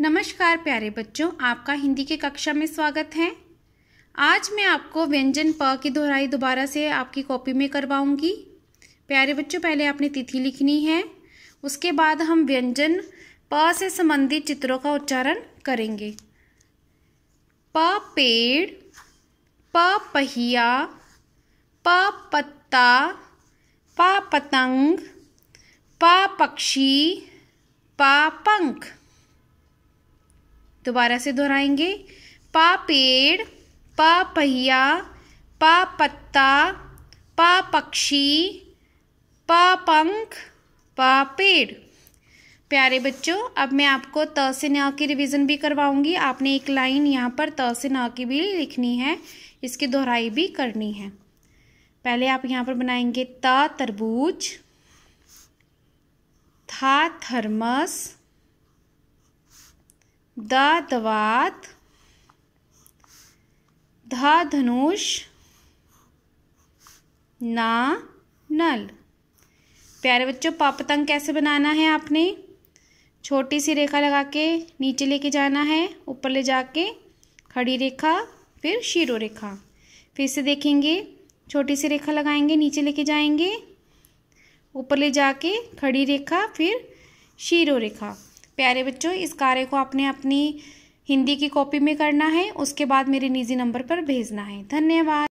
नमस्कार प्यारे बच्चों आपका हिंदी के कक्षा में स्वागत है आज मैं आपको व्यंजन प की दोहराई दोबारा से आपकी कॉपी में करवाऊंगी प्यारे बच्चों पहले आपने तिथि लिखनी है उसके बाद हम व्यंजन प से संबंधित चित्रों का उच्चारण करेंगे प पेड़ प पहिया प पत्ता प पतंग प पक्षी प पंख दोबारा से दोहराएंगे पा पेड़ पा पहिया पा पत्ता पा पक्षी पा पंख पा पेड़ प्यारे बच्चों अब मैं आपको त से न की रिवीजन भी करवाऊंगी आपने एक लाइन यहाँ पर त से न की भी लिखनी है इसकी दोहराई भी करनी है पहले आप यहाँ पर बनाएंगे त तरबूज था थर्मस द दवात ध धनुष ना नल प्यारे बच्चों पापतंग कैसे बनाना है आपने छोटी सी रेखा लगा के नीचे लेके जाना है ऊपर ले जाके खड़ी रेखा फिर शीरो रेखा फिर से देखेंगे छोटी सी रेखा लगाएंगे नीचे लेके जाएंगे ऊपर ले जाके खड़ी रेखा फिर शीरो रेखा प्यारे बच्चों इस कार्य को आपने अपनी हिंदी की कॉपी में करना है उसके बाद मेरे निजी नंबर पर भेजना है धन्यवाद